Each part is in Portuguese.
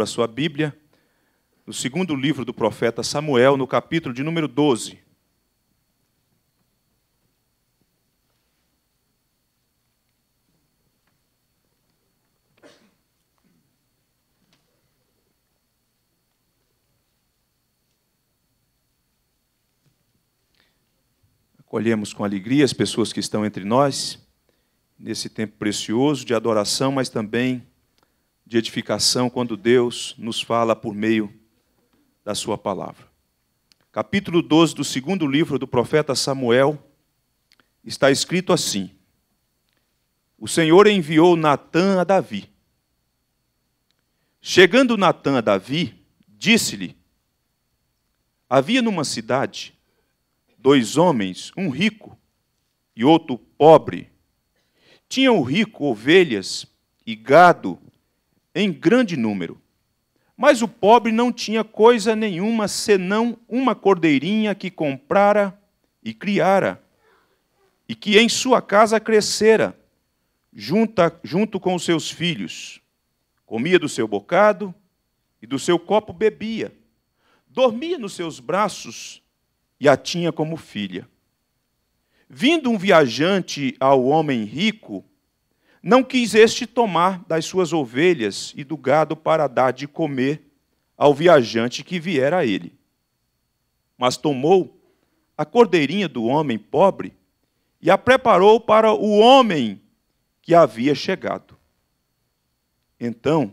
para sua Bíblia, no segundo livro do profeta Samuel, no capítulo de número 12. Acolhemos com alegria as pessoas que estão entre nós, nesse tempo precioso de adoração, mas também de edificação quando Deus nos fala por meio da Sua palavra. Capítulo 12 do segundo livro do profeta Samuel está escrito assim: O Senhor enviou Natã a Davi. Chegando Natã a Davi, disse-lhe: Havia numa cidade dois homens, um rico e outro pobre. Tinham o rico ovelhas e gado em grande número. Mas o pobre não tinha coisa nenhuma senão uma cordeirinha que comprara e criara, e que em sua casa crescera, junta, junto com os seus filhos. Comia do seu bocado e do seu copo bebia. Dormia nos seus braços e a tinha como filha. Vindo um viajante ao homem rico, não quis este tomar das suas ovelhas e do gado para dar de comer ao viajante que viera a ele. Mas tomou a cordeirinha do homem pobre e a preparou para o homem que havia chegado. Então,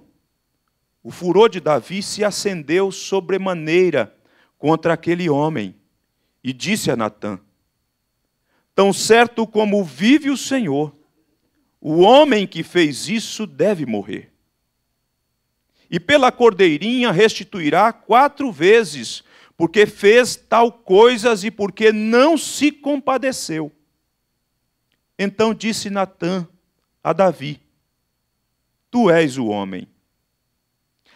o furor de Davi se acendeu sobremaneira contra aquele homem e disse a Natã: Tão certo como vive o Senhor, o homem que fez isso deve morrer. E pela cordeirinha restituirá quatro vezes, porque fez tal coisas e porque não se compadeceu. Então disse Natã a Davi: Tu és o homem.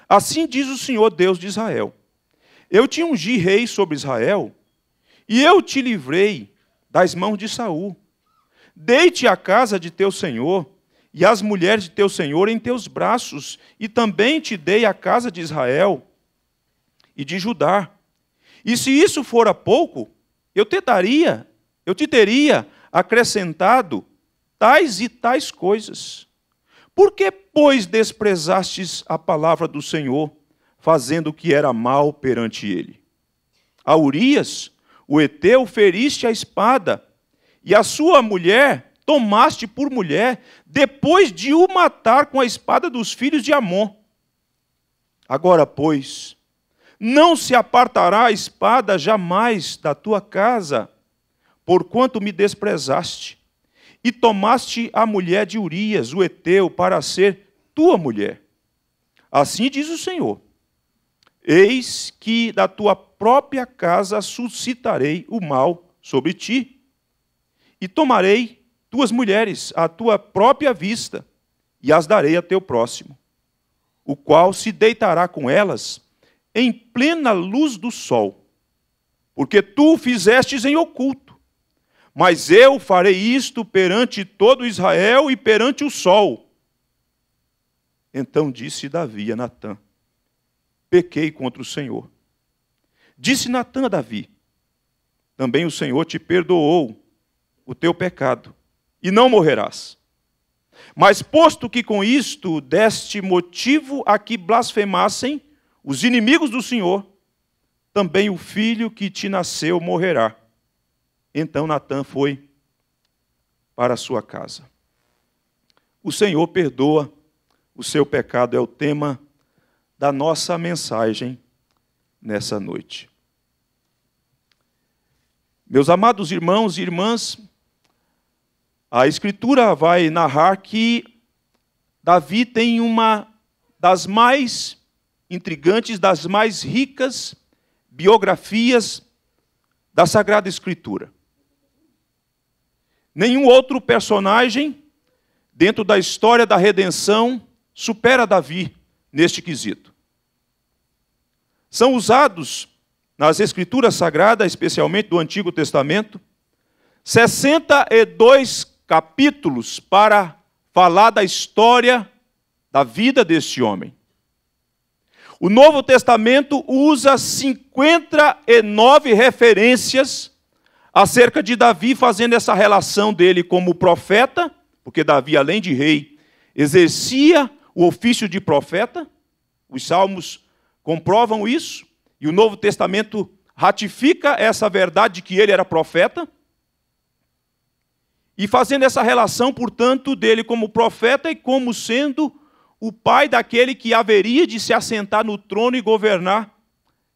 Assim diz o Senhor Deus de Israel: Eu te ungi rei sobre Israel, e eu te livrei das mãos de Saul. Deite a casa de teu senhor e as mulheres de teu senhor em teus braços, e também te dei a casa de Israel e de Judá. E se isso fora pouco, eu te daria, eu te teria acrescentado tais e tais coisas. Por que, pois, desprezastes a palavra do Senhor, fazendo o que era mal perante ele? A Urias, o heteu, feriste a espada, e a sua mulher tomaste por mulher, depois de o matar com a espada dos filhos de Amon. Agora, pois, não se apartará a espada jamais da tua casa, porquanto me desprezaste, e tomaste a mulher de Urias, o Eteu, para ser tua mulher. Assim diz o Senhor: Eis que da tua própria casa suscitarei o mal sobre ti e tomarei tuas mulheres à tua própria vista e as darei a teu próximo, o qual se deitará com elas em plena luz do sol, porque tu o fizestes em oculto. Mas eu farei isto perante todo Israel e perante o sol. Então disse Davi a Natã: Pequei contra o Senhor. Disse Natã a Davi: Também o Senhor te perdoou o teu pecado, e não morrerás. Mas posto que com isto deste motivo a que blasfemassem os inimigos do Senhor, também o filho que te nasceu morrerá. Então Natã foi para sua casa. O Senhor perdoa o seu pecado, é o tema da nossa mensagem nessa noite. Meus amados irmãos e irmãs, a escritura vai narrar que Davi tem uma das mais intrigantes, das mais ricas biografias da Sagrada Escritura. Nenhum outro personagem dentro da história da redenção supera Davi neste quesito. São usados nas Escrituras Sagradas, especialmente do Antigo Testamento, 62 capítulos para falar da história da vida desse homem. O Novo Testamento usa 59 referências acerca de Davi, fazendo essa relação dele como profeta, porque Davi, além de rei, exercia o ofício de profeta. Os salmos comprovam isso, e o Novo Testamento ratifica essa verdade de que ele era profeta. E fazendo essa relação, portanto, dele como profeta e como sendo o pai daquele que haveria de se assentar no trono e governar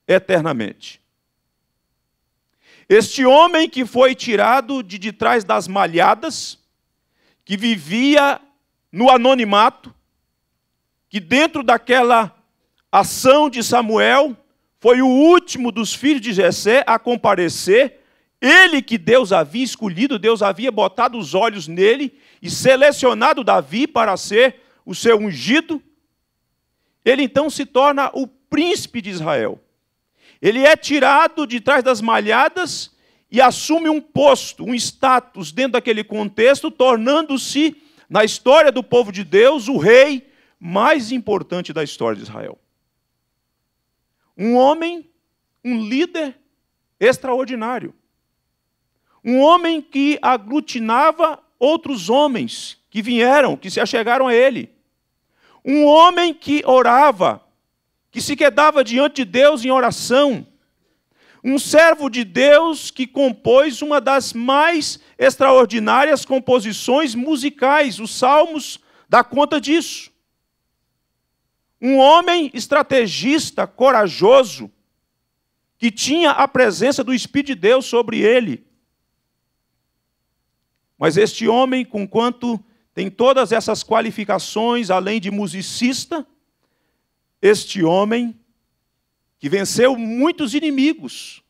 eternamente. Este homem que foi tirado de, detrás das malhadas, que vivia no anonimato, que dentro daquela ação de Samuel foi o último dos filhos de Jessé a comparecer ele que Deus havia escolhido, Deus havia botado os olhos nele e selecionado Davi para ser o seu ungido. Ele então se torna o príncipe de Israel. Ele é tirado de trás das malhadas e assume um posto, um status dentro daquele contexto, tornando-se, na história do povo de Deus, o rei mais importante da história de Israel. Um homem, um líder extraordinário. Um homem que aglutinava outros homens que vieram, que se achegaram a ele. Um homem que orava, que se quedava diante de Deus em oração. Um servo de Deus que compôs uma das mais extraordinárias composições musicais, os Salmos dá conta disso. Um homem estrategista, corajoso, que tinha a presença do Espírito de Deus sobre ele. Mas este homem, com quanto tem todas essas qualificações, além de musicista, este homem que venceu muitos inimigos,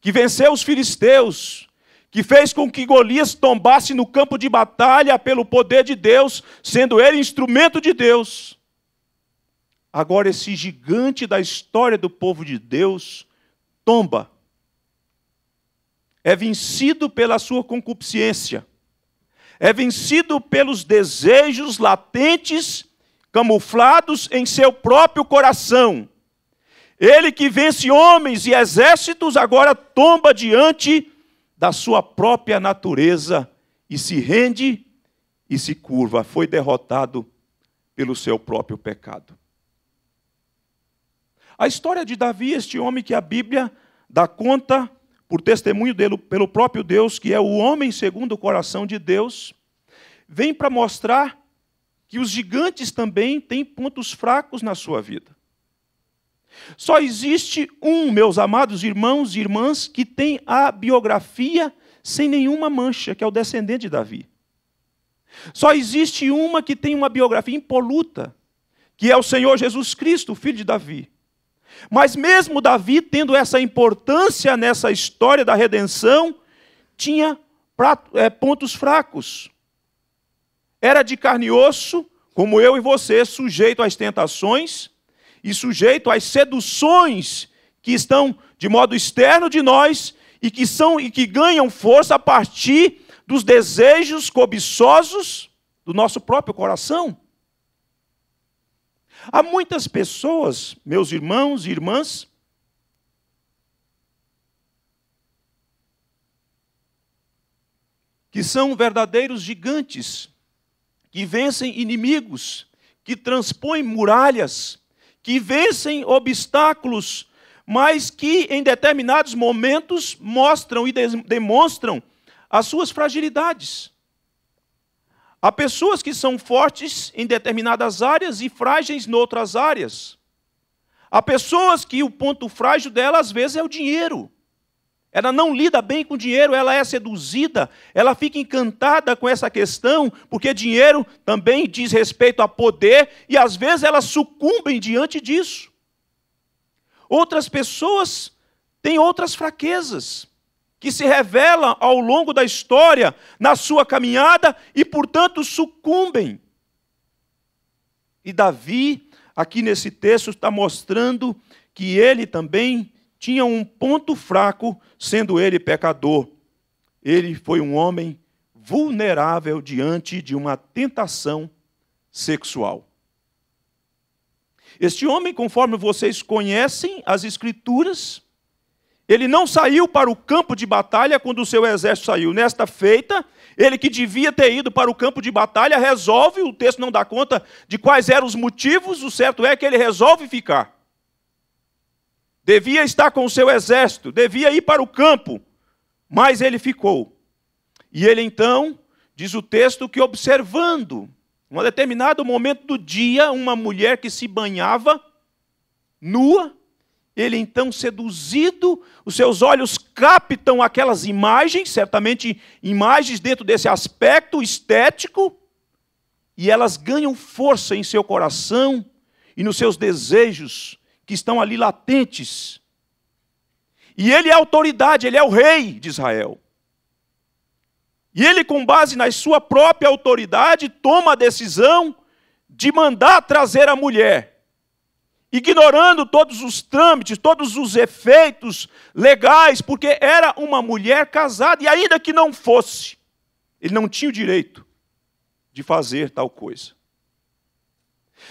que venceu os filisteus, que fez com que Golias tombasse no campo de batalha pelo poder de Deus, sendo ele instrumento de Deus. Agora, esse gigante da história do povo de Deus tomba é vencido pela sua concupiscência, é vencido pelos desejos latentes, camuflados em seu próprio coração. Ele que vence homens e exércitos agora tomba diante da sua própria natureza e se rende e se curva. Foi derrotado pelo seu próprio pecado. A história de Davi, este homem que a Bíblia dá conta por testemunho dele, pelo próprio Deus, que é o homem segundo o coração de Deus, vem para mostrar que os gigantes também têm pontos fracos na sua vida. Só existe um, meus amados irmãos e irmãs, que tem a biografia sem nenhuma mancha, que é o descendente de Davi. Só existe uma que tem uma biografia impoluta, que é o Senhor Jesus Cristo, filho de Davi. Mas mesmo Davi, tendo essa importância nessa história da redenção, tinha é, pontos fracos. Era de carne e osso, como eu e você, sujeito às tentações e sujeito às seduções que estão de modo externo de nós e que são e que ganham força a partir dos desejos cobiçosos do nosso próprio coração. Há muitas pessoas, meus irmãos e irmãs, que são verdadeiros gigantes, que vencem inimigos, que transpõem muralhas, que vencem obstáculos, mas que em determinados momentos mostram e demonstram as suas fragilidades. Há pessoas que são fortes em determinadas áreas e frágeis em outras áreas. Há pessoas que o ponto frágil dela, às vezes, é o dinheiro. Ela não lida bem com dinheiro, ela é seduzida, ela fica encantada com essa questão, porque dinheiro também diz respeito a poder e às vezes elas sucumbem diante disso. Outras pessoas têm outras fraquezas que se revelam ao longo da história na sua caminhada e, portanto, sucumbem. E Davi, aqui nesse texto, está mostrando que ele também tinha um ponto fraco, sendo ele pecador. Ele foi um homem vulnerável diante de uma tentação sexual. Este homem, conforme vocês conhecem as Escrituras, ele não saiu para o campo de batalha quando o seu exército saiu. Nesta feita, ele que devia ter ido para o campo de batalha resolve, o texto não dá conta de quais eram os motivos, o certo é que ele resolve ficar. Devia estar com o seu exército, devia ir para o campo, mas ele ficou. E ele então, diz o texto, que observando, em um determinado momento do dia, uma mulher que se banhava, nua, ele então seduzido, os seus olhos captam aquelas imagens, certamente imagens dentro desse aspecto estético, e elas ganham força em seu coração e nos seus desejos que estão ali latentes. E ele é autoridade, ele é o rei de Israel. E ele, com base na sua própria autoridade, toma a decisão de mandar trazer a mulher ignorando todos os trâmites, todos os efeitos legais, porque era uma mulher casada, e ainda que não fosse, ele não tinha o direito de fazer tal coisa.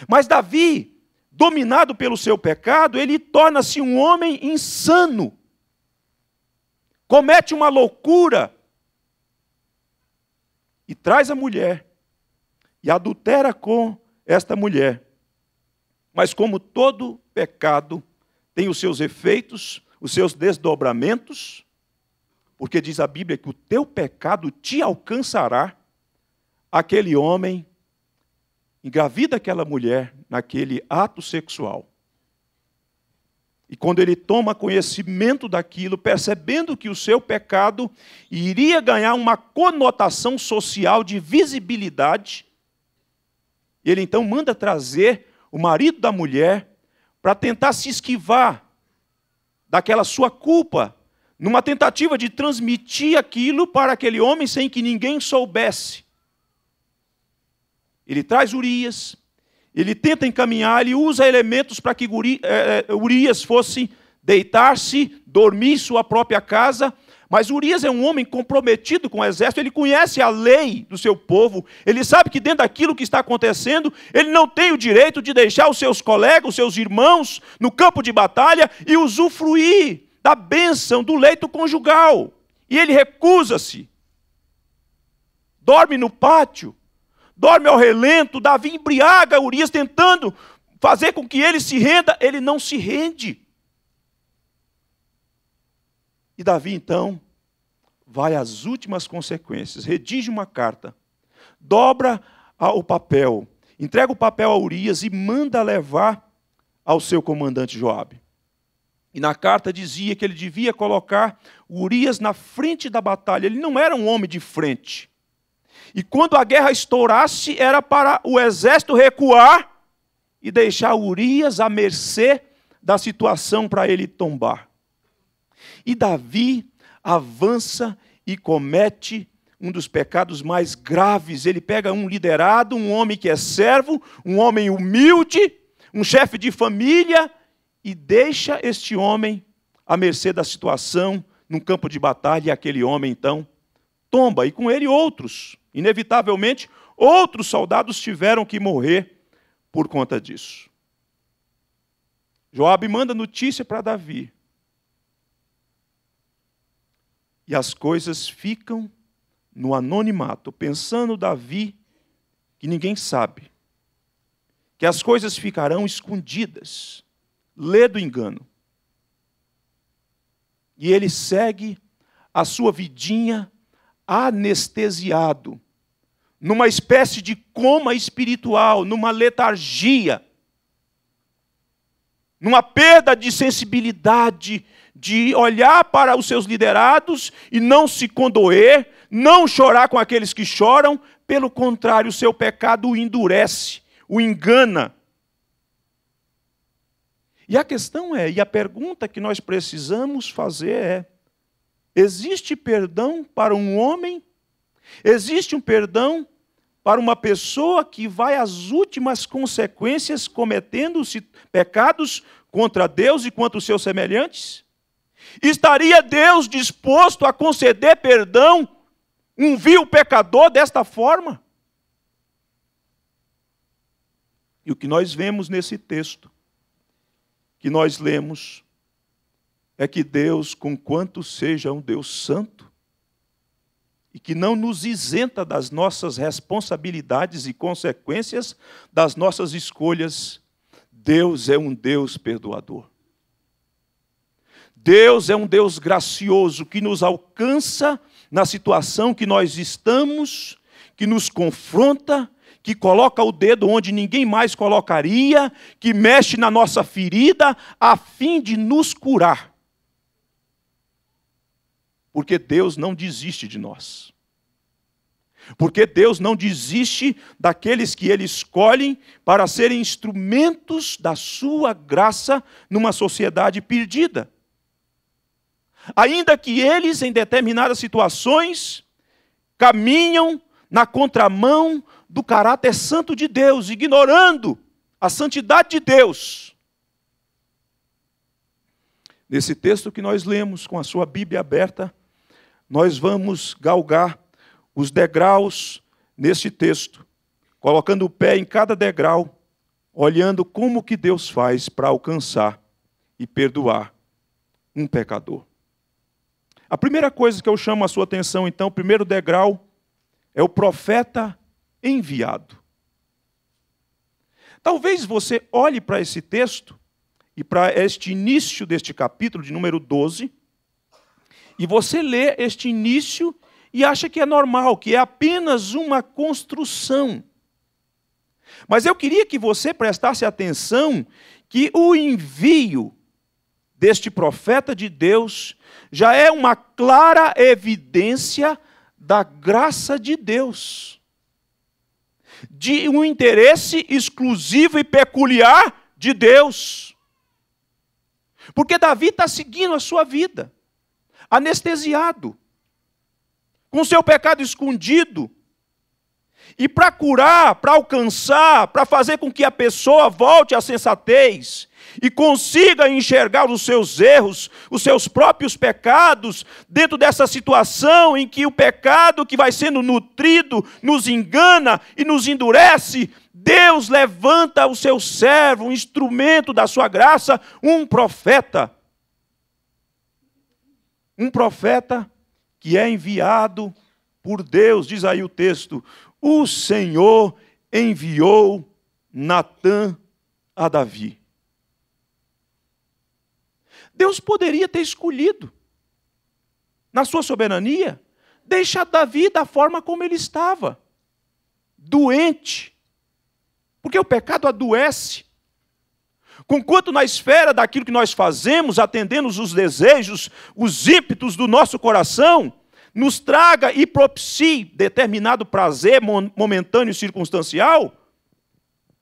Mas Davi, dominado pelo seu pecado, ele torna-se um homem insano. Comete uma loucura e traz a mulher e adultera com esta mulher. Mas como todo pecado tem os seus efeitos, os seus desdobramentos, porque diz a Bíblia que o teu pecado te alcançará, aquele homem engravida aquela mulher naquele ato sexual. E quando ele toma conhecimento daquilo, percebendo que o seu pecado iria ganhar uma conotação social de visibilidade, ele então manda trazer o marido da mulher, para tentar se esquivar daquela sua culpa, numa tentativa de transmitir aquilo para aquele homem sem que ninguém soubesse. Ele traz Urias, ele tenta encaminhar, ele usa elementos para que eh, eh, Urias fosse deitar-se, dormir em sua própria casa mas Urias é um homem comprometido com o exército, ele conhece a lei do seu povo, ele sabe que dentro daquilo que está acontecendo, ele não tem o direito de deixar os seus colegas, os seus irmãos no campo de batalha e usufruir da bênção do leito conjugal. E ele recusa-se. Dorme no pátio, dorme ao relento, Davi embriaga Urias tentando fazer com que ele se renda, ele não se rende. E Davi, então, vai às últimas consequências, redige uma carta, dobra o papel, entrega o papel a Urias e manda levar ao seu comandante Joabe. E na carta dizia que ele devia colocar Urias na frente da batalha. Ele não era um homem de frente. E quando a guerra estourasse, era para o exército recuar e deixar Urias à mercê da situação para ele tombar. E Davi avança e comete um dos pecados mais graves. Ele pega um liderado, um homem que é servo, um homem humilde, um chefe de família, e deixa este homem à mercê da situação num campo de batalha. E aquele homem, então, tomba, e com ele outros. Inevitavelmente, outros soldados tiveram que morrer por conta disso. Joabe manda notícia para Davi. E as coisas ficam no anonimato, pensando Davi que ninguém sabe, que as coisas ficarão escondidas, lê do engano. E ele segue a sua vidinha anestesiado, numa espécie de coma espiritual, numa letargia, numa perda de sensibilidade de olhar para os seus liderados e não se condoer, não chorar com aqueles que choram, pelo contrário, o seu pecado o endurece, o engana. E a questão é, e a pergunta que nós precisamos fazer é: existe perdão para um homem? Existe um perdão para uma pessoa que vai às últimas consequências cometendo se pecados contra Deus e contra os seus semelhantes? Estaria Deus disposto a conceder perdão um vil pecador desta forma? E o que nós vemos nesse texto que nós lemos é que Deus, conquanto seja um Deus santo, e que não nos isenta das nossas responsabilidades e consequências das nossas escolhas, Deus é um Deus perdoador. Deus é um Deus gracioso que nos alcança na situação que nós estamos, que nos confronta, que coloca o dedo onde ninguém mais colocaria, que mexe na nossa ferida a fim de nos curar. Porque Deus não desiste de nós. Porque Deus não desiste daqueles que Ele escolhe para serem instrumentos da Sua graça numa sociedade perdida ainda que eles, em determinadas situações, caminham na contramão do caráter santo de Deus, ignorando a santidade de Deus. Nesse texto que nós lemos, com a sua Bíblia aberta, nós vamos galgar os degraus nesse texto, colocando o pé em cada degrau, olhando como que Deus faz para alcançar e perdoar um pecador. A primeira coisa que eu chamo a sua atenção, então, o primeiro degrau, é o profeta enviado. Talvez você olhe para esse texto e para este início deste capítulo, de número 12, e você lê este início e acha que é normal, que é apenas uma construção. Mas eu queria que você prestasse atenção que o envio deste profeta de Deus já é uma clara evidência da graça de Deus, de um interesse exclusivo e peculiar de Deus. Porque Davi está seguindo a sua vida, anestesiado, com seu pecado escondido. E para curar, para alcançar, para fazer com que a pessoa volte à sensatez, e consiga enxergar os seus erros, os seus próprios pecados, dentro dessa situação em que o pecado que vai sendo nutrido nos engana e nos endurece, Deus levanta o seu servo, um instrumento da sua graça, um profeta. Um profeta que é enviado por Deus, diz aí o texto: o Senhor enviou Natã a Davi. Deus poderia ter escolhido, na sua soberania, deixar Davi da forma como ele estava, doente. Porque o pecado adoece. Conquanto na esfera daquilo que nós fazemos, atendendo os desejos, os ímpetos do nosso coração, nos traga e propicie determinado prazer momentâneo e circunstancial,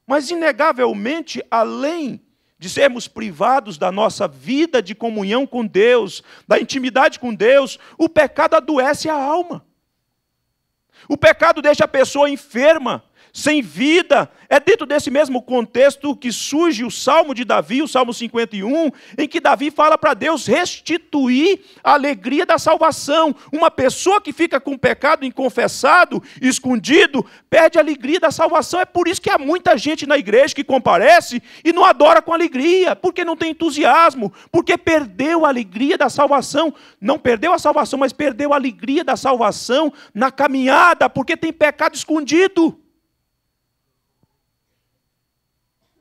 mas inegavelmente, além de sermos privados da nossa vida de comunhão com Deus, da intimidade com Deus, o pecado adoece a alma. O pecado deixa a pessoa enferma, sem vida. É dentro desse mesmo contexto que surge o Salmo de Davi, o Salmo 51, em que Davi fala para Deus restituir a alegria da salvação. Uma pessoa que fica com o pecado inconfessado, escondido, perde a alegria da salvação. É por isso que há muita gente na igreja que comparece e não adora com alegria, porque não tem entusiasmo, porque perdeu a alegria da salvação. Não perdeu a salvação, mas perdeu a alegria da salvação na caminhada, porque tem pecado escondido.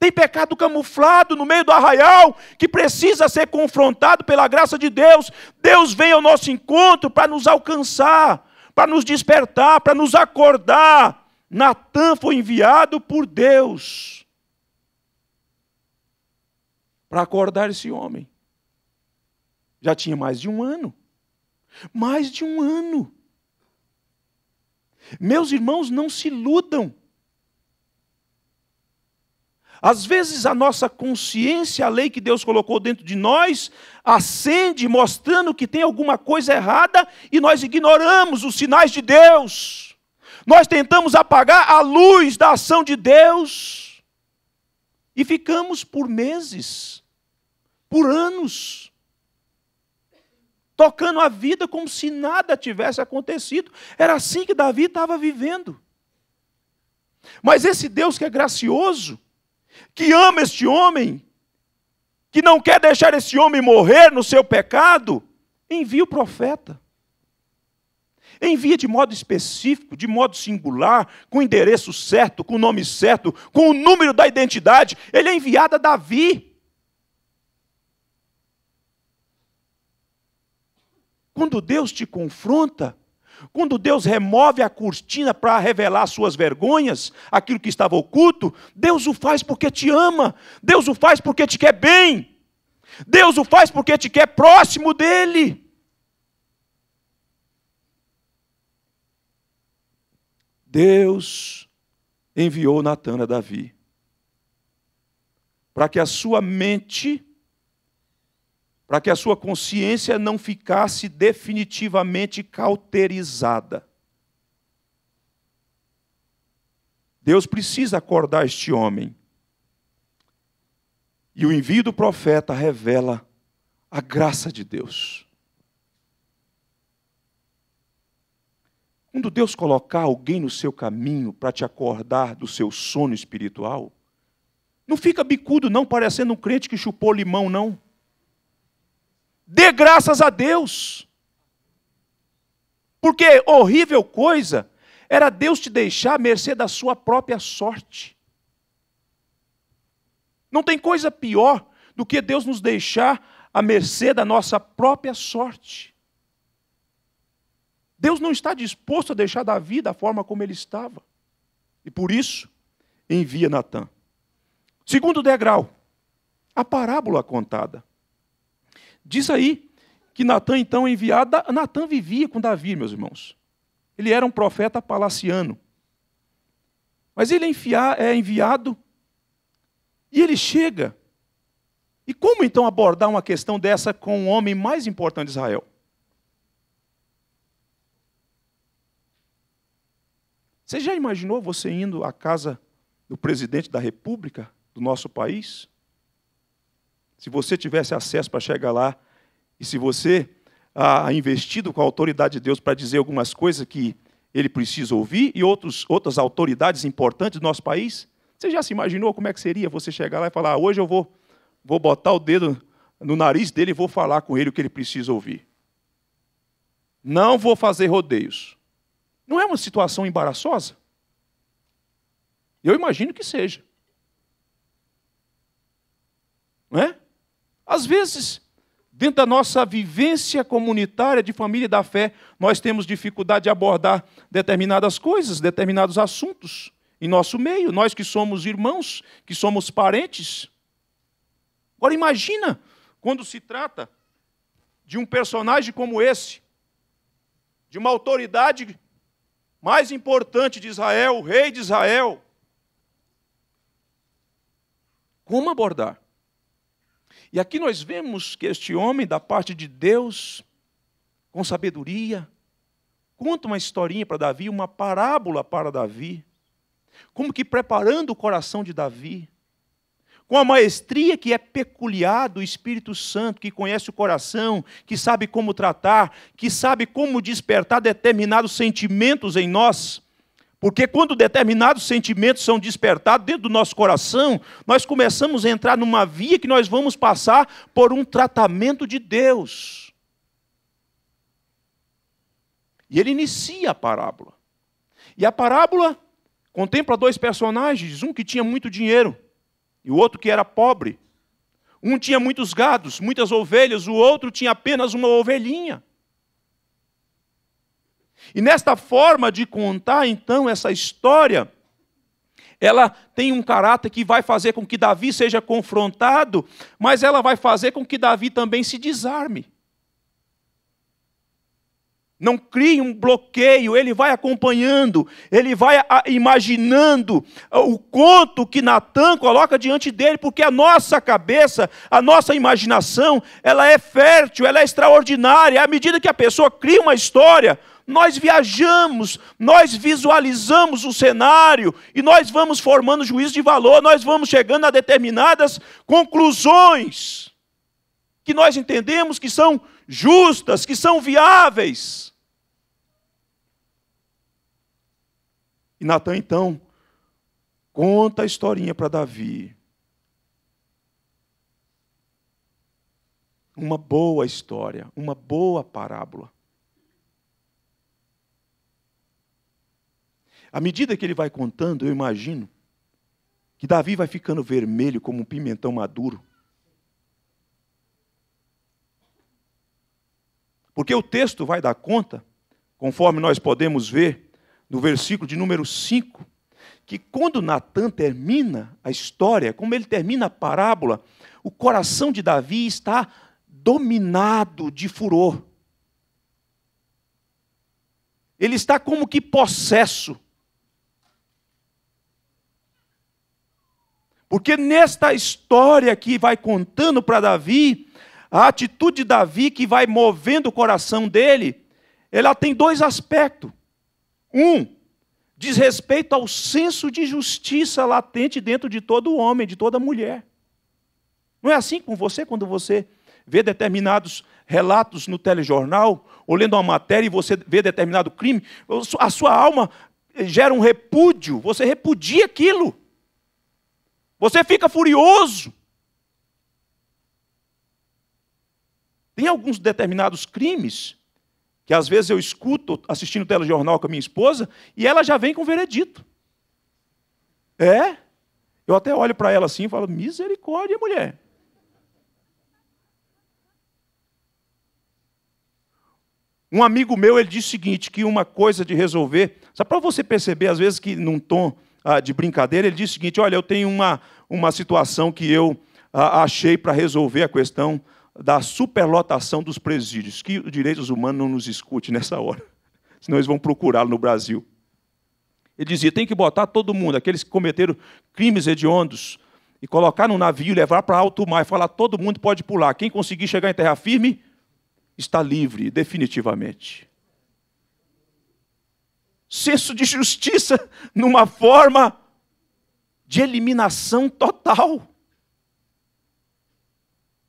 Tem pecado camuflado no meio do arraial que precisa ser confrontado pela graça de Deus. Deus vem ao nosso encontro para nos alcançar, para nos despertar, para nos acordar. Natan foi enviado por Deus para acordar esse homem. Já tinha mais de um ano. Mais de um ano. Meus irmãos, não se iludam. Às vezes a nossa consciência, a lei que Deus colocou dentro de nós, acende mostrando que tem alguma coisa errada e nós ignoramos os sinais de Deus. Nós tentamos apagar a luz da ação de Deus e ficamos por meses, por anos, tocando a vida como se nada tivesse acontecido. Era assim que Davi estava vivendo. Mas esse Deus que é gracioso, que ama este homem, que não quer deixar esse homem morrer no seu pecado, envia o profeta. Envia de modo específico, de modo singular, com o endereço certo, com o nome certo, com o número da identidade. Ele é enviado a Davi. Quando Deus te confronta, quando Deus remove a cortina para revelar suas vergonhas, aquilo que estava oculto, Deus o faz porque te ama, Deus o faz porque te quer bem, Deus o faz porque te quer próximo dele. Deus enviou Natan a Davi para que a sua mente para que a sua consciência não ficasse definitivamente cauterizada. Deus precisa acordar este homem. E o envio do profeta revela a graça de Deus. Quando Deus colocar alguém no seu caminho para te acordar do seu sono espiritual, não fica bicudo, não, parecendo um crente que chupou limão, não. Dê graças a Deus. Porque horrível coisa era Deus te deixar à mercê da sua própria sorte. Não tem coisa pior do que Deus nos deixar à mercê da nossa própria sorte. Deus não está disposto a deixar da vida a forma como ele estava. E por isso, envia Natan. Segundo degrau, a parábola contada. Diz aí que Natan, então, enviado. Natan vivia com Davi, meus irmãos. Ele era um profeta palaciano. Mas ele é, é enviado e ele chega. E como então abordar uma questão dessa com o homem mais importante de Israel? Você já imaginou você indo à casa do presidente da República do nosso país? se você tivesse acesso para chegar lá, e se você ah, investido com a autoridade de Deus para dizer algumas coisas que ele precisa ouvir e outros, outras autoridades importantes do nosso país, você já se imaginou como é que seria você chegar lá e falar: ah, hoje eu vou, vou botar o dedo no nariz dele e vou falar com ele o que ele precisa ouvir? Não vou fazer rodeios. Não é uma situação embaraçosa? Eu imagino que seja. Não é? Às vezes, dentro da nossa vivência comunitária de família e da fé, nós temos dificuldade de abordar determinadas coisas, determinados assuntos em nosso meio, nós que somos irmãos, que somos parentes. Agora imagina quando se trata de um personagem como esse, de uma autoridade mais importante de Israel, o rei de Israel. Como abordar? E aqui nós vemos que este homem, da parte de Deus, com sabedoria, conta uma historinha para Davi, uma parábola para Davi, como que preparando o coração de Davi, com a maestria que é peculiar do Espírito Santo, que conhece o coração, que sabe como tratar, que sabe como despertar determinados sentimentos em nós. Porque quando determinados sentimentos são despertados dentro do nosso coração, nós começamos a entrar numa via que nós vamos passar por um tratamento de Deus. E ele inicia a parábola. E a parábola contempla dois personagens, um que tinha muito dinheiro e o outro que era pobre. Um tinha muitos gados, muitas ovelhas, o outro tinha apenas uma ovelhinha. E nesta forma de contar, então, essa história, ela tem um caráter que vai fazer com que Davi seja confrontado, mas ela vai fazer com que Davi também se desarme. Não crie um bloqueio, ele vai acompanhando, ele vai imaginando ah, o conto que Natan coloca diante dele, porque a nossa cabeça, a nossa imaginação, ela é fértil, ela é extraordinária. À medida que a pessoa cria uma história, nós viajamos, nós visualizamos o cenário e nós vamos formando juízo de valor, nós vamos chegando a determinadas conclusões que nós entendemos que são justas, que são viáveis. E Natan então conta a historinha para Davi. Uma boa história, uma boa parábola. À medida que ele vai contando, eu imagino que Davi vai ficando vermelho como um pimentão maduro. Porque o texto vai dar conta, conforme nós podemos ver no versículo de número 5, que quando Natan termina a história, como ele termina a parábola, o coração de Davi está dominado de furor. Ele está como que possesso Porque nesta história que vai contando para Davi, a atitude de Davi que vai movendo o coração dele, ela tem dois aspectos. Um, diz respeito ao senso de justiça latente dentro de todo homem, de toda mulher. Não é assim com você quando você vê determinados relatos no telejornal, ou lendo uma matéria e você vê determinado crime, a sua alma gera um repúdio, você repudia aquilo. Você fica furioso. Tem alguns determinados crimes que às vezes eu escuto assistindo telejornal com a minha esposa e ela já vem com veredito. É? Eu até olho para ela assim e falo: misericórdia, mulher. Um amigo meu ele disse o seguinte: que uma coisa de resolver, só para você perceber às vezes que num tom ah, de brincadeira, ele disse o seguinte: Olha, eu tenho uma, uma situação que eu ah, achei para resolver a questão da superlotação dos presídios. Que os direitos humanos não nos escute nessa hora, senão eles vão procurá-lo no Brasil. Ele dizia: tem que botar todo mundo, aqueles que cometeram crimes hediondos, e colocar num navio, levar para alto mar e falar: todo mundo pode pular. Quem conseguir chegar em terra firme está livre, definitivamente senso de justiça numa forma de eliminação total.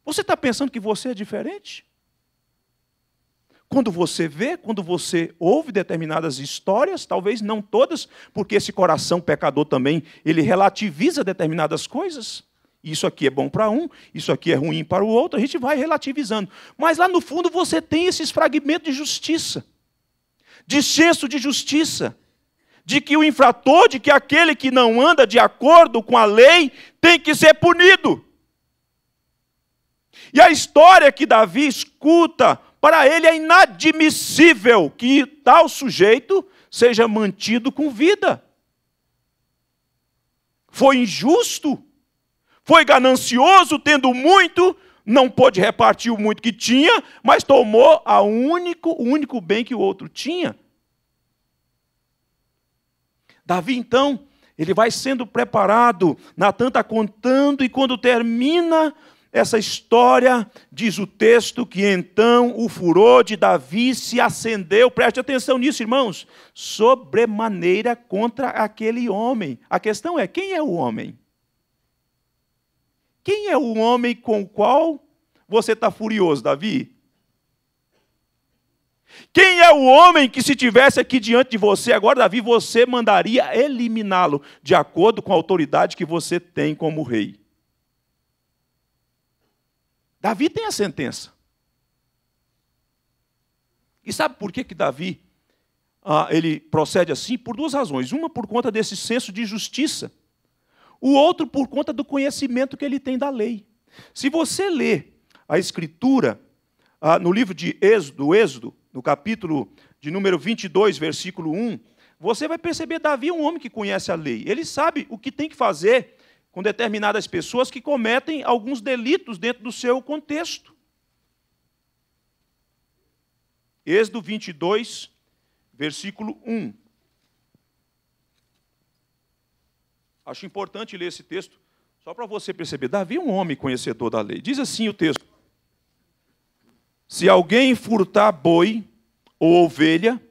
Você está pensando que você é diferente? Quando você vê, quando você ouve determinadas histórias, talvez não todas, porque esse coração pecador também, ele relativiza determinadas coisas. Isso aqui é bom para um, isso aqui é ruim para o outro, a gente vai relativizando. Mas lá no fundo você tem esses fragmentos de justiça de senso de justiça, de que o infrator, de que aquele que não anda de acordo com a lei, tem que ser punido. E a história que Davi escuta, para ele é inadmissível que tal sujeito seja mantido com vida. Foi injusto, foi ganancioso, tendo muito, não pôde repartir o muito que tinha, mas tomou a único, o único bem que o outro tinha. Davi, então, ele vai sendo preparado, Natan está contando, e quando termina essa história, diz o texto que então o furor de Davi se acendeu, preste atenção nisso, irmãos, sobremaneira contra aquele homem. A questão é: quem é o homem? Quem é o homem com o qual você está furioso, Davi? Quem é o homem que, se tivesse aqui diante de você agora, Davi, você mandaria eliminá-lo, de acordo com a autoridade que você tem como rei? Davi tem a sentença. E sabe por que, que Davi ah, ele procede assim? Por duas razões. Uma, por conta desse senso de justiça o outro por conta do conhecimento que ele tem da lei. Se você lê a Escritura ah, no livro de Êxodo, Êxodo, no capítulo de número 22, versículo 1, você vai perceber Davi é um homem que conhece a lei. Ele sabe o que tem que fazer com determinadas pessoas que cometem alguns delitos dentro do seu contexto. Êxodo 22, versículo 1. Acho importante ler esse texto, só para você perceber. Davi é um homem conhecedor da lei. Diz assim o texto: Se alguém furtar boi ou ovelha,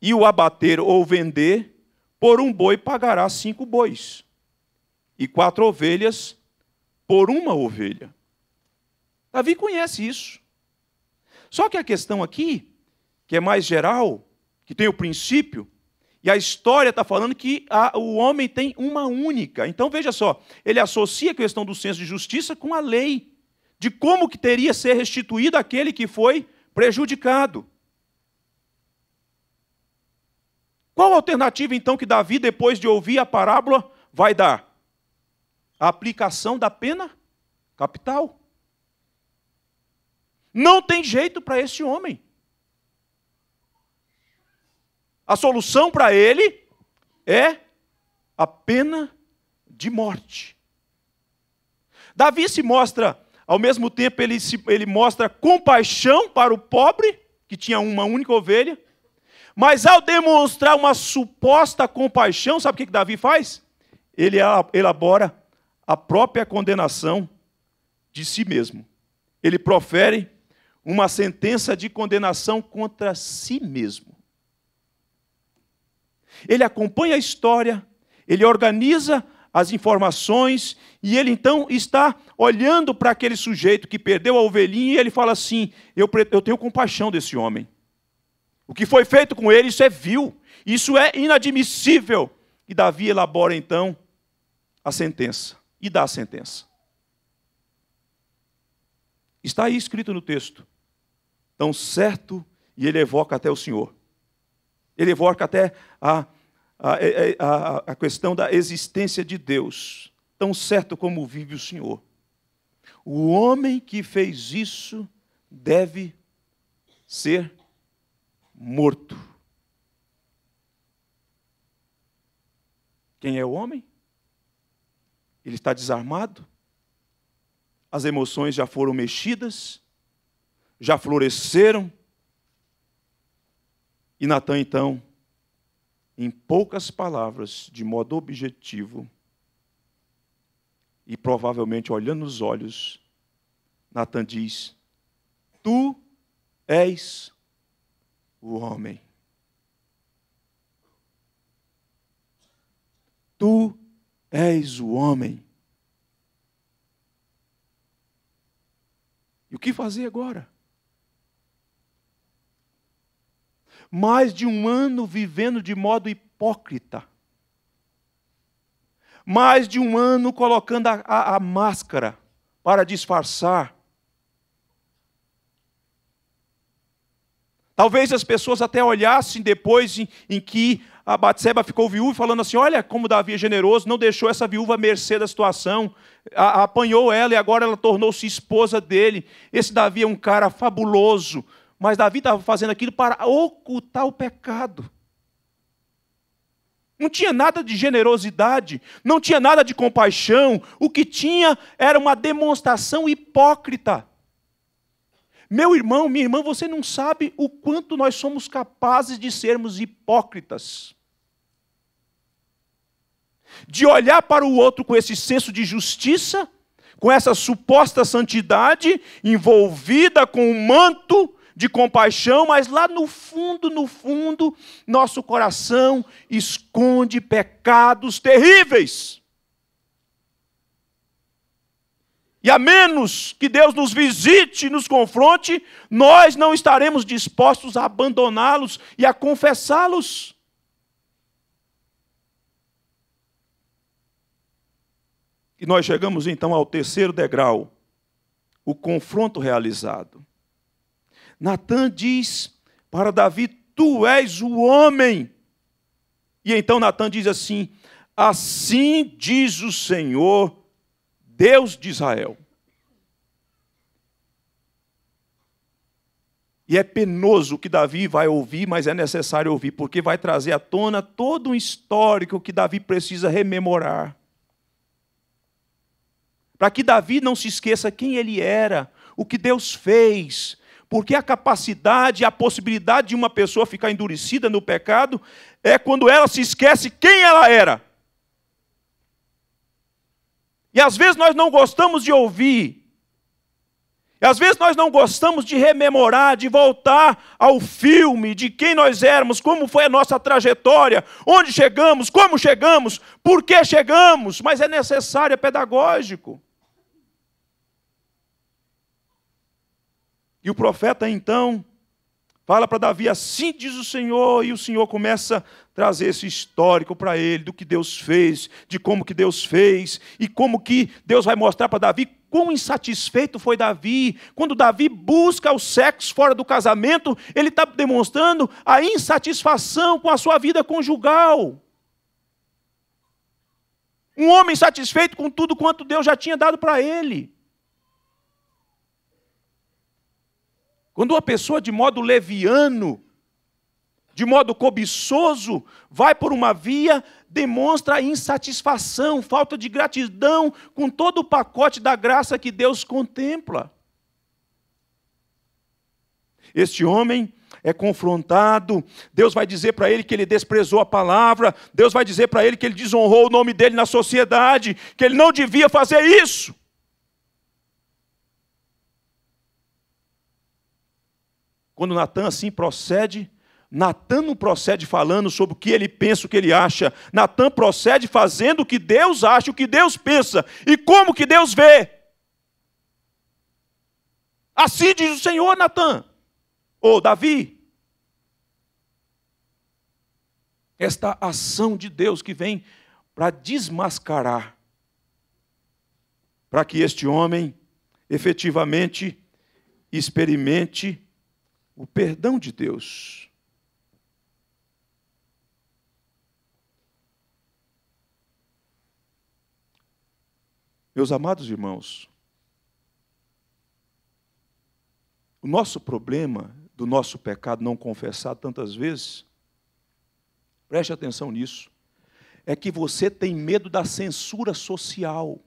e o abater ou vender, por um boi pagará cinco bois, e quatro ovelhas por uma ovelha. Davi conhece isso. Só que a questão aqui, que é mais geral, que tem o princípio, e a história está falando que a, o homem tem uma única. Então veja só, ele associa a questão do senso de justiça com a lei, de como que teria ser restituído aquele que foi prejudicado. Qual a alternativa então que Davi, depois de ouvir a parábola, vai dar? A aplicação da pena capital. Não tem jeito para esse homem. A solução para ele é a pena de morte. Davi se mostra, ao mesmo tempo, ele, se, ele mostra compaixão para o pobre, que tinha uma única ovelha, mas ao demonstrar uma suposta compaixão, sabe o que, que Davi faz? Ele elabora a própria condenação de si mesmo. Ele profere uma sentença de condenação contra si mesmo ele acompanha a história, ele organiza as informações e ele então está olhando para aquele sujeito que perdeu a ovelhinha e ele fala assim: eu, eu tenho compaixão desse homem. O que foi feito com ele, isso é vil, isso é inadmissível. E Davi elabora então a sentença e dá a sentença. Está aí escrito no texto. Tão certo, e ele evoca até o Senhor ele evoca até a, a, a, a questão da existência de Deus. Tão certo como vive o Senhor. O homem que fez isso deve ser morto. Quem é o homem? Ele está desarmado? As emoções já foram mexidas? Já floresceram? E Natan, então, em poucas palavras, de modo objetivo, e provavelmente olhando nos olhos, Natan diz: Tu és o homem. Tu és o homem. E o que fazer agora? mais de um ano vivendo de modo hipócrita. Mais de um ano colocando a, a, a máscara para disfarçar. Talvez as pessoas até olhassem depois em, em que a Batseba ficou viúva, falando assim: olha como Davi é generoso, não deixou essa viúva à mercê da situação, a, apanhou ela e agora ela tornou-se esposa dele. Esse Davi é um cara fabuloso, mas Davi estava fazendo aquilo para ocultar o pecado. Não tinha nada de generosidade, não tinha nada de compaixão. O que tinha era uma demonstração hipócrita. Meu irmão, minha irmã, você não sabe o quanto nós somos capazes de sermos hipócritas. De olhar para o outro com esse senso de justiça, com essa suposta santidade envolvida com o manto de compaixão, mas lá no fundo, no fundo, nosso coração esconde pecados terríveis. E a menos que Deus nos visite, e nos confronte, nós não estaremos dispostos a abandoná-los e a confessá-los. E nós chegamos então ao terceiro degrau, o confronto realizado. Natan diz para Davi: Tu és o homem. E então Natan diz assim: Assim diz o Senhor, Deus de Israel. E é penoso o que Davi vai ouvir, mas é necessário ouvir, porque vai trazer à tona todo um histórico que Davi precisa rememorar. Para que Davi não se esqueça quem ele era, o que Deus fez, porque a capacidade, a possibilidade de uma pessoa ficar endurecida no pecado é quando ela se esquece quem ela era. E às vezes nós não gostamos de ouvir. E às vezes nós não gostamos de rememorar, de voltar ao filme de quem nós éramos, como foi a nossa trajetória, onde chegamos, como chegamos, por que chegamos, mas é necessário, é pedagógico. E o profeta então fala para Davi: Assim diz o Senhor, e o Senhor começa a trazer esse histórico para ele do que Deus fez, de como que Deus fez e como que Deus vai mostrar para Davi quão insatisfeito foi Davi. Quando Davi busca o sexo fora do casamento, ele está demonstrando a insatisfação com a sua vida conjugal. Um homem satisfeito com tudo quanto Deus já tinha dado para ele. Quando uma pessoa de modo leviano, de modo cobiçoso, vai por uma via, demonstra insatisfação, falta de gratidão com todo o pacote da graça que Deus contempla. Este homem é confrontado, Deus vai dizer para ele que ele desprezou a palavra, Deus vai dizer para ele que ele desonrou o nome dele na sociedade, que ele não devia fazer isso. quando Natan assim procede, Natan não procede falando sobre o que ele pensa, o que ele acha. Natan procede fazendo o que Deus acha, o que Deus pensa e como que Deus vê. Assim diz o Senhor, Natan, ou Davi. Esta ação de Deus que vem para desmascarar, para que este homem efetivamente experimente o perdão de Deus. Meus amados irmãos, o nosso problema do nosso pecado não confessado tantas vezes, preste atenção nisso, é que você tem medo da censura social.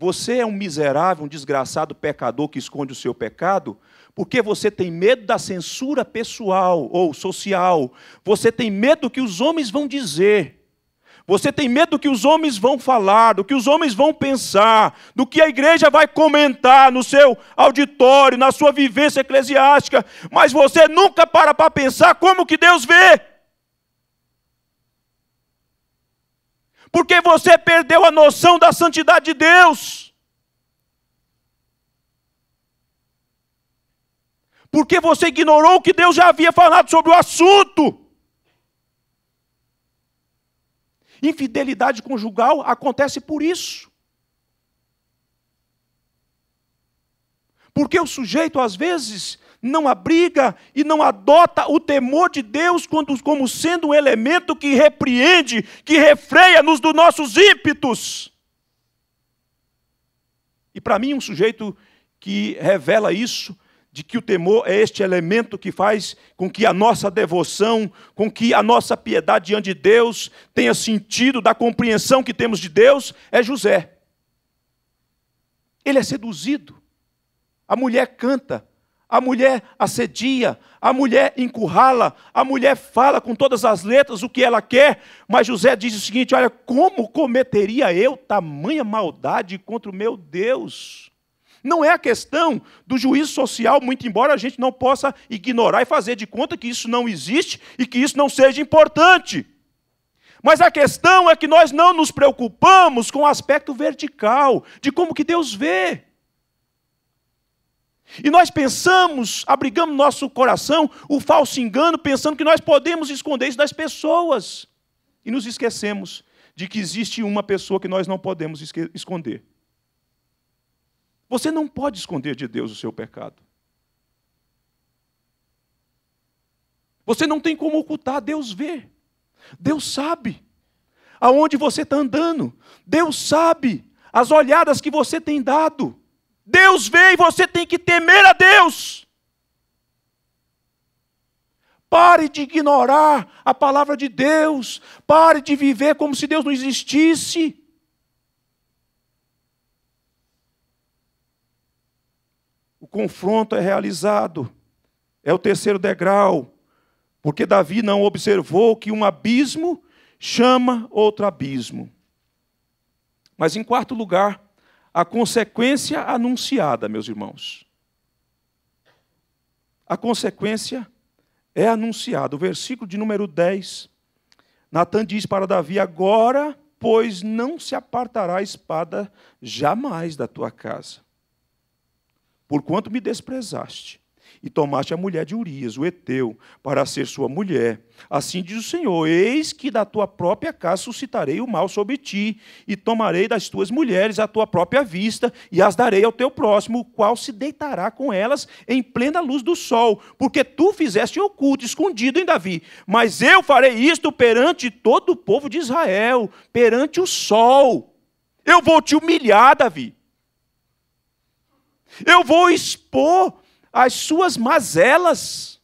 Você é um miserável, um desgraçado pecador que esconde o seu pecado, porque você tem medo da censura pessoal ou social. Você tem medo do que os homens vão dizer. Você tem medo do que os homens vão falar, do que os homens vão pensar, do que a igreja vai comentar no seu auditório, na sua vivência eclesiástica, mas você nunca para para pensar como que Deus vê. porque você perdeu a noção da santidade de Deus. Porque você ignorou o que Deus já havia falado sobre o assunto. Infidelidade conjugal acontece por isso. Porque o sujeito, às vezes, não abriga e não adota o temor de Deus como sendo um elemento que repreende, que refreia-nos dos nossos ímpetos. E para mim, um sujeito que revela isso, de que o temor é este elemento que faz com que a nossa devoção, com que a nossa piedade diante de Deus tenha sentido da compreensão que temos de Deus, é José. Ele é seduzido. A mulher canta, a mulher assedia, a mulher encurrala, a mulher fala com todas as letras o que ela quer, mas José diz o seguinte: Olha, como cometeria eu tamanha maldade contra o meu Deus? Não é a questão do juízo social, muito embora a gente não possa ignorar e fazer de conta que isso não existe e que isso não seja importante. Mas a questão é que nós não nos preocupamos com o aspecto vertical, de como que Deus vê. E nós pensamos, abrigamos nosso coração o falso engano, pensando que nós podemos esconder isso das pessoas. E nos esquecemos de que existe uma pessoa que nós não podemos esconder. Você não pode esconder de Deus o seu pecado. Você não tem como ocultar, Deus vê. Deus sabe aonde você está andando. Deus sabe as olhadas que você tem dado. Deus vê e você tem que temer a Deus. Pare de ignorar a palavra de Deus. Pare de viver como se Deus não existisse. O confronto é realizado. É o terceiro degrau. Porque Davi não observou que um abismo chama outro abismo. Mas em quarto lugar, a consequência anunciada, meus irmãos. A consequência é anunciada. O versículo de número 10, Natan diz para Davi: Agora, pois, não se apartará a espada jamais da tua casa, porquanto me desprezaste e tomaste a mulher de Urias, o heteu, para ser sua mulher. Assim diz o Senhor: Eis que da tua própria casa suscitarei o mal sobre ti, e tomarei das tuas mulheres a tua própria vista, e as darei ao teu próximo, o qual se deitará com elas em plena luz do sol, porque tu fizeste oculto, escondido em Davi. Mas eu farei isto perante todo o povo de Israel, perante o sol. Eu vou te humilhar, Davi. Eu vou expor as suas mazelas.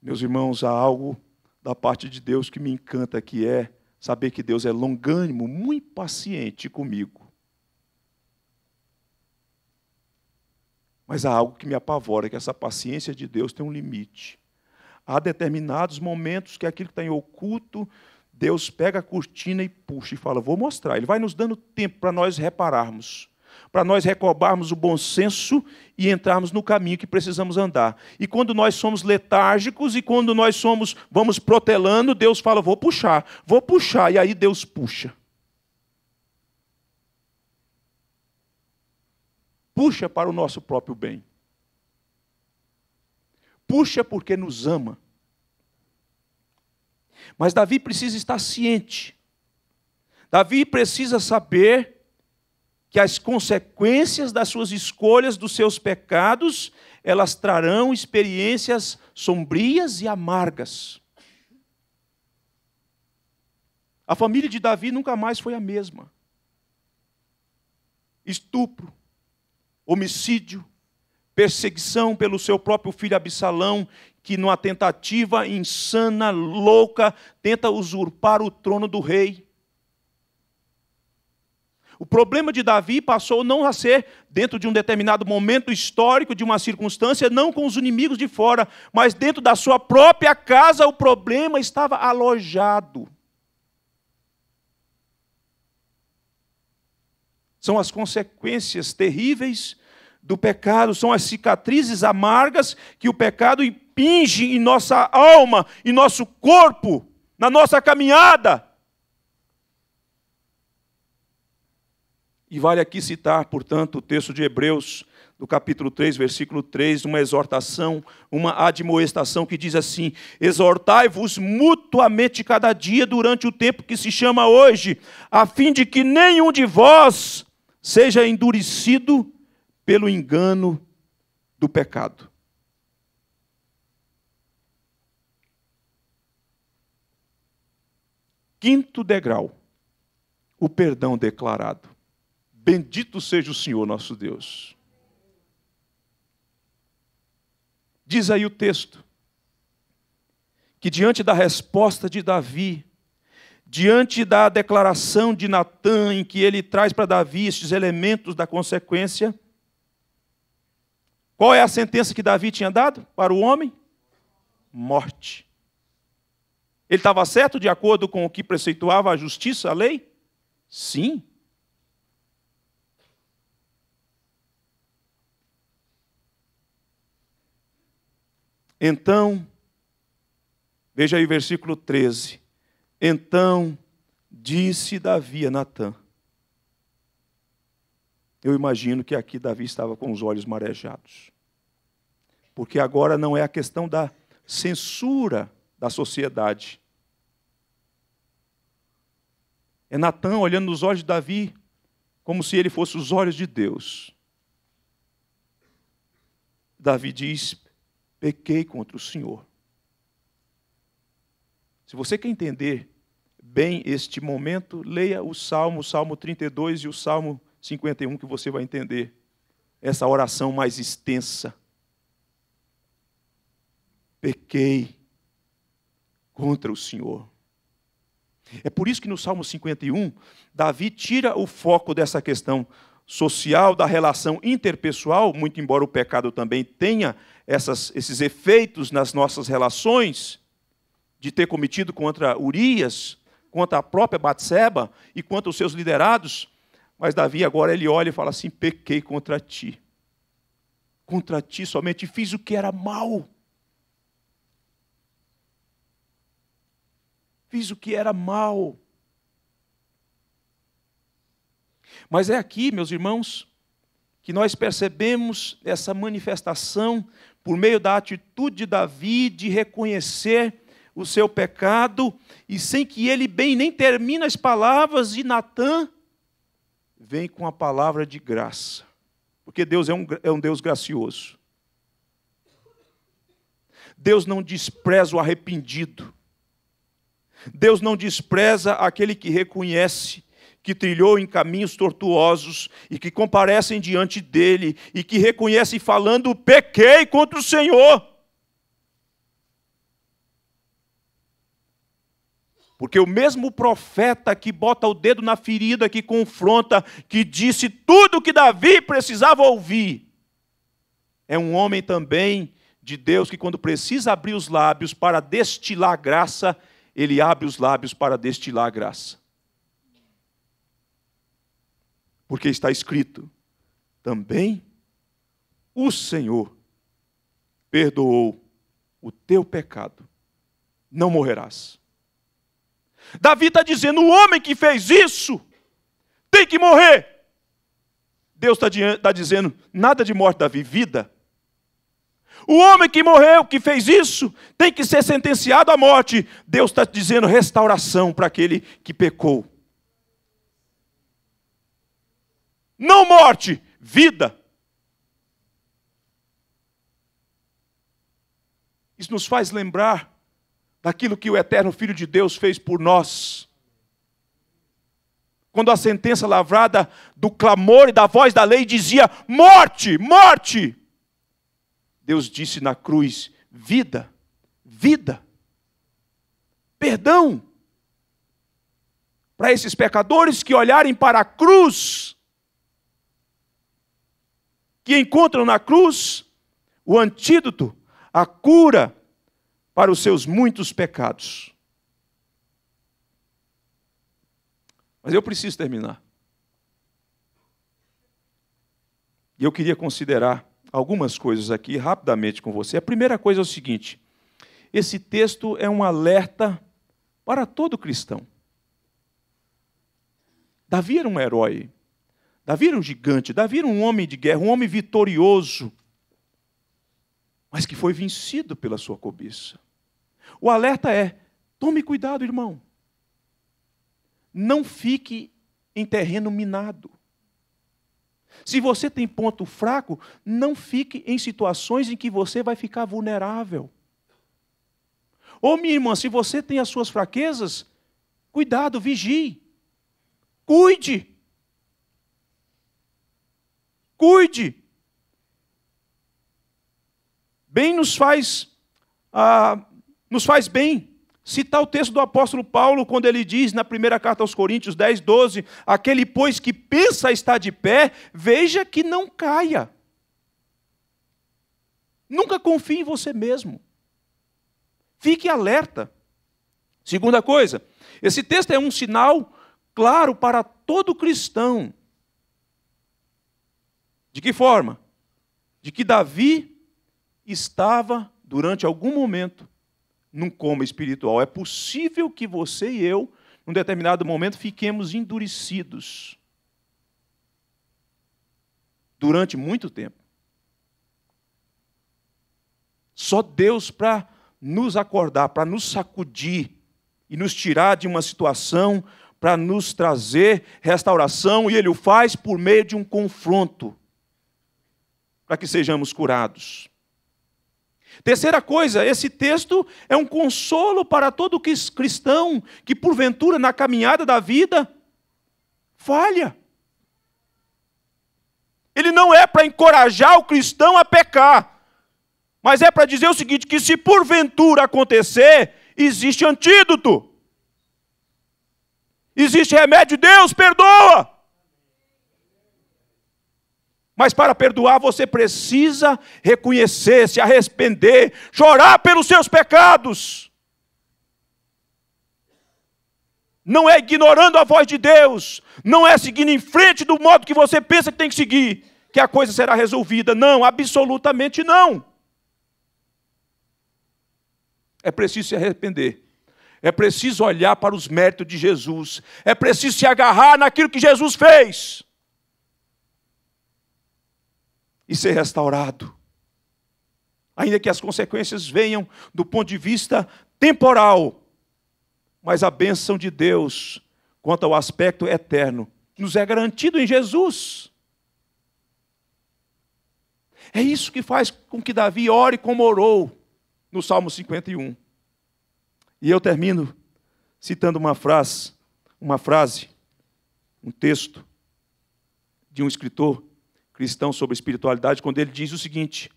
Meus irmãos, há algo da parte de Deus que me encanta, que é saber que Deus é longânimo, muito paciente comigo. Mas há algo que me apavora, que essa paciência de Deus tem um limite. Há determinados momentos que aquilo que está em oculto Deus pega a cortina e puxa e fala: Vou mostrar. Ele vai nos dando tempo para nós repararmos, para nós recobrarmos o bom senso e entrarmos no caminho que precisamos andar. E quando nós somos letárgicos e quando nós somos vamos protelando, Deus fala: Vou puxar, vou puxar. E aí Deus puxa. Puxa para o nosso próprio bem. Puxa porque nos ama. Mas Davi precisa estar ciente. Davi precisa saber que as consequências das suas escolhas, dos seus pecados, elas trarão experiências sombrias e amargas. A família de Davi nunca mais foi a mesma. Estupro, homicídio, perseguição pelo seu próprio filho Absalão, que numa tentativa insana, louca, tenta usurpar o trono do rei. O problema de Davi passou não a ser, dentro de um determinado momento histórico, de uma circunstância, não com os inimigos de fora, mas dentro da sua própria casa, o problema estava alojado. São as consequências terríveis do pecado, são as cicatrizes amargas que o pecado impinge em nossa alma, em nosso corpo, na nossa caminhada. E vale aqui citar, portanto, o texto de Hebreus, do capítulo 3, versículo 3, uma exortação, uma admoestação que diz assim: Exortai-vos mutuamente cada dia durante o tempo que se chama hoje, a fim de que nenhum de vós seja endurecido pelo engano do pecado. Quinto degrau, o perdão declarado. Bendito seja o Senhor nosso Deus. Diz aí o texto que diante da resposta de Davi, diante da declaração de Natã, em que ele traz para Davi estes elementos da consequência, qual é a sentença que Davi tinha dado para o homem? Morte. Ele estava certo de acordo com o que preceituava a justiça, a lei? Sim. Então, veja aí versículo 13. Então disse Davi a Natã: eu imagino que aqui Davi estava com os olhos marejados. Porque agora não é a questão da censura da sociedade. É Natan olhando nos olhos de Davi como se ele fosse os olhos de Deus. Davi diz: pequei contra o Senhor. Se você quer entender bem este momento, leia o Salmo, o Salmo 32 e o Salmo 51 que você vai entender essa oração mais extensa. Pequei contra o Senhor. É por isso que no Salmo 51, Davi tira o foco dessa questão social, da relação interpessoal, muito embora o pecado também tenha essas, esses efeitos nas nossas relações, de ter cometido contra Urias, contra a própria Batseba e contra os seus liderados, mas Davi agora ele olha e fala assim: pequei contra ti. Contra ti somente fiz o que era mal. Fiz o que era mal. Mas é aqui, meus irmãos, que nós percebemos essa manifestação por meio da atitude de Davi de reconhecer o seu pecado e sem que ele bem nem termine as palavras de Natã vem com a palavra de graça. Porque Deus é um, é um Deus gracioso. Deus não despreza o arrependido. Deus não despreza aquele que reconhece que trilhou em caminhos tortuosos e que comparecem diante dele e que reconhece falando: pequei contra o Senhor. Porque o mesmo profeta que bota o dedo na ferida, que confronta, que disse tudo o que Davi precisava ouvir, é um homem também de Deus que, quando precisa abrir os lábios para destilar graça, ele abre os lábios para destilar graça. Porque está escrito: também o Senhor perdoou o teu pecado, não morrerás. Davi está dizendo: o homem que fez isso tem que morrer. Deus está tá dizendo: nada de morte, Davi, vida. O homem que morreu, que fez isso, tem que ser sentenciado à morte. Deus está dizendo restauração para aquele que pecou. Não morte, vida. Isso nos faz lembrar daquilo que o eterno Filho de Deus fez por nós. Quando a sentença lavrada do clamor e da voz da lei dizia: morte, morte, Deus disse na cruz: vida, vida, perdão. Para esses pecadores que olharem para a cruz, que encontram na cruz o antídoto, a cura, para os seus muitos pecados. Mas eu preciso terminar. E eu queria considerar algumas coisas aqui rapidamente com você. A primeira coisa é o seguinte: esse texto é um alerta para todo cristão. Davi era um herói, Davi era um gigante, Davi era um homem de guerra, um homem vitorioso, mas que foi vencido pela sua cobiça. O alerta é: tome cuidado, irmão. Não fique em terreno minado. Se você tem ponto fraco, não fique em situações em que você vai ficar vulnerável. Ou, minha irmã, se você tem as suas fraquezas, cuidado, vigie. Cuide. Cuide. Bem nos faz ah, nos faz bem. Citar o texto do apóstolo Paulo, quando ele diz na primeira carta aos Coríntios 10, 12: Aquele, pois, que pensa estar de pé, veja que não caia. Nunca confie em você mesmo. Fique alerta. Segunda coisa, esse texto é um sinal claro para todo cristão. De que forma? De que Davi estava, durante algum momento, num coma espiritual. É possível que você e eu, num determinado momento, fiquemos endurecidos durante muito tempo. Só Deus para nos acordar, para nos sacudir e nos tirar de uma situação, para nos trazer restauração, e Ele o faz por meio de um confronto, para que sejamos curados. Terceira coisa, esse texto é um consolo para todo cristão que, porventura, na caminhada da vida, falha. Ele não é para encorajar o cristão a pecar, mas é para dizer o seguinte: que se porventura acontecer, existe antídoto, existe remédio, Deus perdoa. Mas para perdoar, você precisa reconhecer, se arrepender, chorar pelos seus pecados. Não é ignorando a voz de Deus, não é seguindo em frente do modo que você pensa que tem que seguir, que a coisa será resolvida. Não, absolutamente não. É preciso se arrepender. É preciso olhar para os méritos de Jesus. É preciso se agarrar naquilo que Jesus fez e ser restaurado. Ainda que as consequências venham do ponto de vista temporal, mas a bênção de Deus quanto ao aspecto eterno nos é garantido em Jesus. É isso que faz com que Davi ore como orou no Salmo 51. E eu termino citando uma frase, uma frase, um texto de um escritor cristão sobre espiritualidade quando ele diz o seguinte: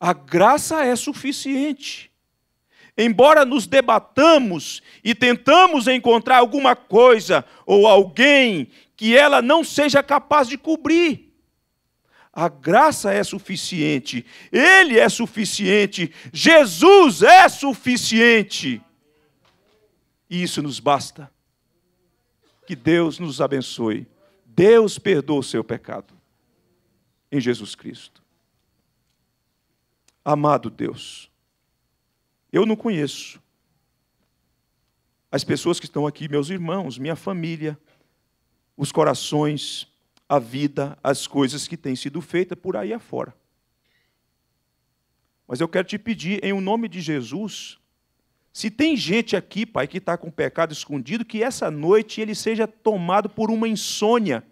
a graça é suficiente. Embora nos debatamos e tentamos encontrar alguma coisa ou alguém que ela não seja capaz de cobrir, a graça é suficiente, Ele é suficiente, Jesus é suficiente. E isso nos basta. Que Deus nos abençoe. Deus perdoa o seu pecado em Jesus Cristo. Amado Deus, eu não conheço as pessoas que estão aqui, meus irmãos, minha família, os corações, a vida, as coisas que têm sido feitas por aí afora. Mas eu quero te pedir, em o nome de Jesus, se tem gente aqui, Pai, que está com pecado escondido, que essa noite ele seja tomado por uma insônia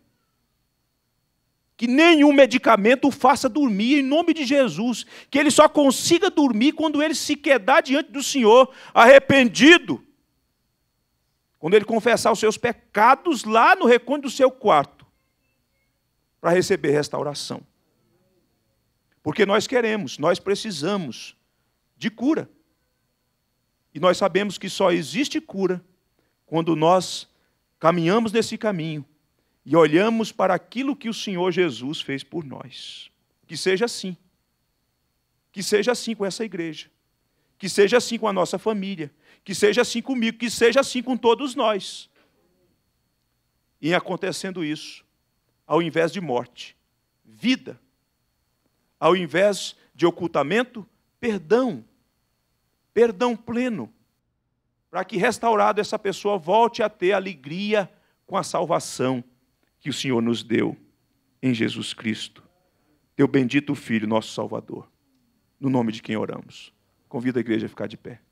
que nenhum medicamento o faça dormir em nome de Jesus, que ele só consiga dormir quando ele se quedar diante do Senhor arrependido. Quando ele confessar os seus pecados lá no recôndito do seu quarto, para receber restauração. Porque nós queremos, nós precisamos de cura. E nós sabemos que só existe cura quando nós caminhamos nesse caminho e olhamos para aquilo que o Senhor Jesus fez por nós. Que seja assim. Que seja assim com essa igreja. Que seja assim com a nossa família. Que seja assim comigo. Que seja assim com todos nós. E acontecendo isso, ao invés de morte, vida. Ao invés de ocultamento, perdão. Perdão pleno. Para que restaurado essa pessoa volte a ter alegria com a salvação que o Senhor nos deu em Jesus Cristo, teu bendito Filho, nosso Salvador. No nome de quem oramos. Convido a igreja a ficar de pé.